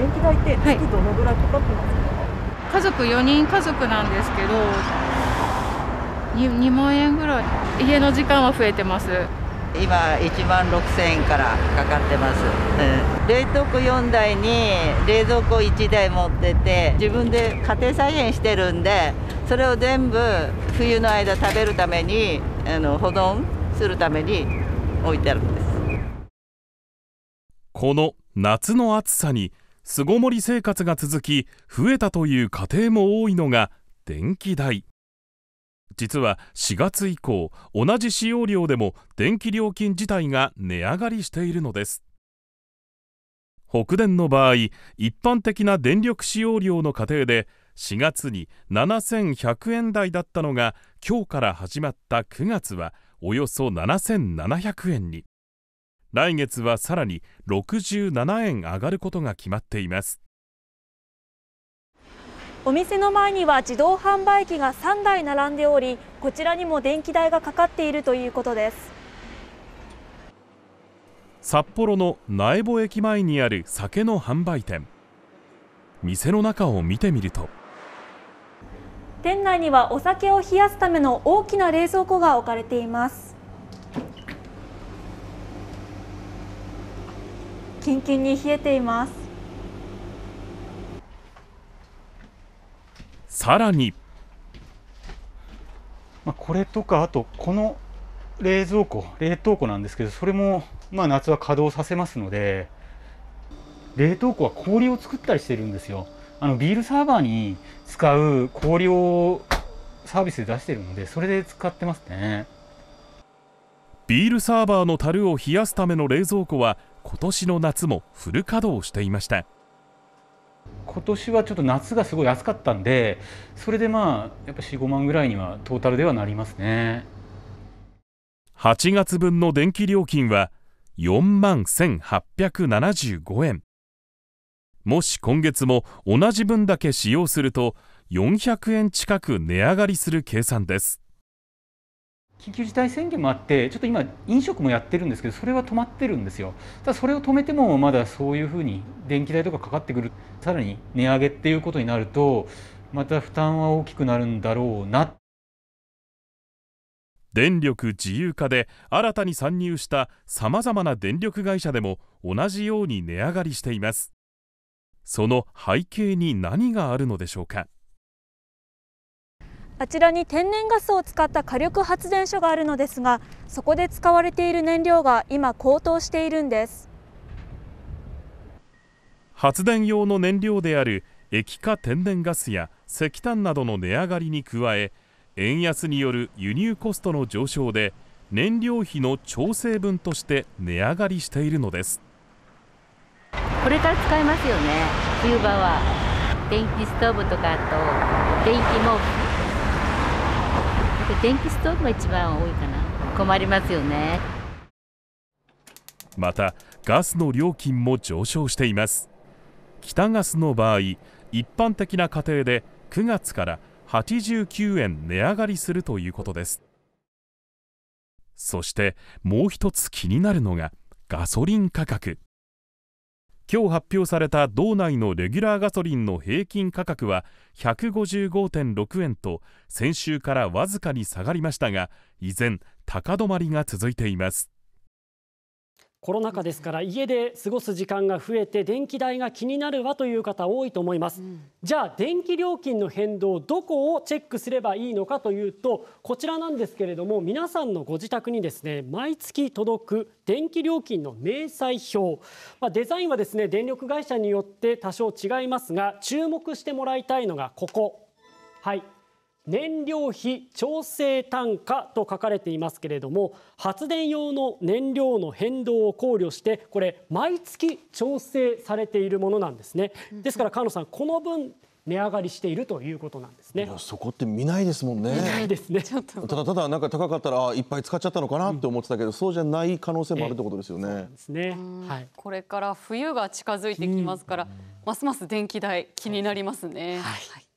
電気代って月どのぐらいかかってますか、はい、家族4人家族なんですけど 2, 2万円ぐらい家の時間は増えてます今1万6千円からかかってます、うん、冷凍庫4台に冷蔵庫1台持ってて自分で家庭菜園してるんでそれを全部冬の間食べるためにあの保存するために置いてあるんですこの夏の暑さに巣ごもり生活が続き増えたという家庭も多いのが電気代実は4月以降同じ使用量でも電気料金自体が値上がりしているのです北電の場合一般的な電力使用量の家庭で4月に7100円台だったのが今日から始まった9月はおよそ7700円に来月はさらに67円上がることが決まっていますお店の前には自動販売機が3台並んでおりこちらにも電気代がかかっているということです札幌の苗穂駅前にある酒の販売店店の中を見てみると店内にはお酒を冷やすための大きな冷蔵庫が置かれていますキンキンに冷えていますさらに、まあ、これとかあとこの冷蔵庫冷凍庫なんですけどそれもまあ夏は稼働させますので冷凍庫は氷を作ったりしてるんですよあのビールサーバーに使う氷をサービスで出してるのでそれで使ってますねビールサーバーの樽を冷やすための冷蔵庫は今年の夏もフル稼働していました今年はちょっと夏がすごい暑かったんでそれでまあやっぱ45万ぐらいにはトータルではなりますね8月分の電気料金は4万1875円もし今月も同じ分だけ使用すると400円近く値上がりする計算です緊急事態宣言もあってちょっと今飲食もやってるんですけどそれは止まってるんですよただそれを止めてもまだそういうふうに電気代とかかかってくるさらに値上げっていうことになるとまた負担は大きくなるんだろうな電力自由化で新たに参入したさまざまな電力会社でも同じように値上がりしていますその背景に何があるのでしょうかあちらに天然ガスを使った火力発電所があるのですがそこで使われている燃料が今高騰しているんです発電用の燃料である液化天然ガスや石炭などの値上がりに加え円安による輸入コストの上昇で燃料費の調整分として値上がりしているのですこれから使えますよね冬場は電気ストーブとかと電気電気ストーブが一番多いかな困りますよねまたガスの料金も上昇しています北ガスの場合一般的な家庭で9月から89円値上がりするということですそしてもう一つ気になるのがガソリン価格今日発表された道内のレギュラーガソリンの平均価格は155.6円と先週からわずかに下がりましたが依然高止まりが続いていますコロナ禍ですから家で過ごす時間が増えて電気代が気になるわという方多いと思います、うん、じゃあ電気料金の変動どこをチェックすればいいのかというとこちらなんですけれども皆さんのご自宅にですね毎月届く電気料金の明細表、まあ、デザインはですね電力会社によって多少違いますが注目してもらいたいのがここはい燃料費調整単価と書かれていますけれども発電用の燃料の変動を考慮してこれ毎月調整されているものなんですねですから川野さんこの分値上がりしているということなんですねいやそこって見ないですもんね見ないですねただただなんか高かったらあいっぱい使っちゃったのかなって思ってたけど、うん、そうじゃない可能性もあるってことですよね、えすねはい、これから冬が近づいてきますから、ますます電気代気になりますね、はい、はい